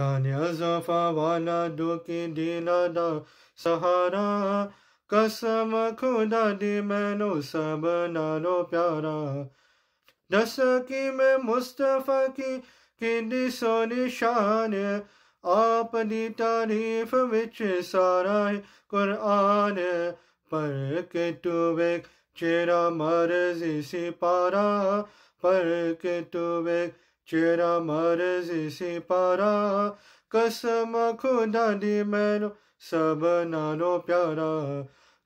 कान्यजफा वाला दुखी दीनादा सहारा कसम खुदा दी मैनो सब नालो प्यारा दस की मैं मुस्तफा की कि सोनी शान आप दी तारीफ विच सारा है कुरान पर के तू वे चेरा मर्जी सी पारा पर के तू वे Tira marzi si para, कसम खुदा दी मैनो सब नानो प्यारा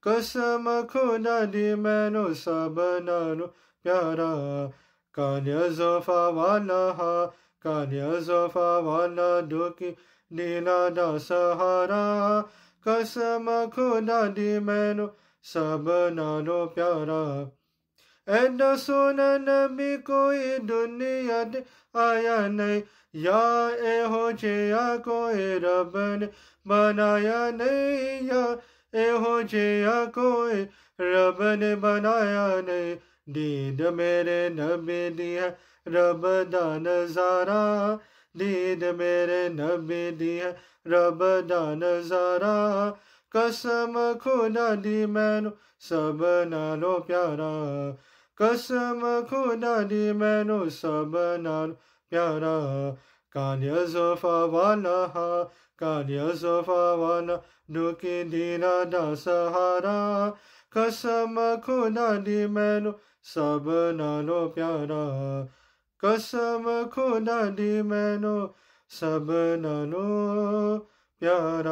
कसम खुदा दी मैनो सब नानो प्यारा कान्या जोफा वाला हा कान्या जोफा वाला दुखी नीला दा सहारा कसम खुदा दी मैनो सब नानो प्यारा एन सुन भी कोई दुनिया दे आया नहीं या ए हो जया कोई रब ने बनाया नहीं या ए हो जया कोई रब ने बनाया नहीं दीद मेरे नबी दी है रब दा नजारा दीद मेरे नबी दी है रब दा नजारा कसम खुदा दी मैनु सब नो प्यारा कसम खुदा दी मैनु सब नाल प्यारा कालिया जोफा वाला हा कालिया जोफा वाला दुखी दीना दा सहारा कसम खुदा दी मैनु सब नो प्यारा कसम खुदा दी मैनु सब नो प्यारा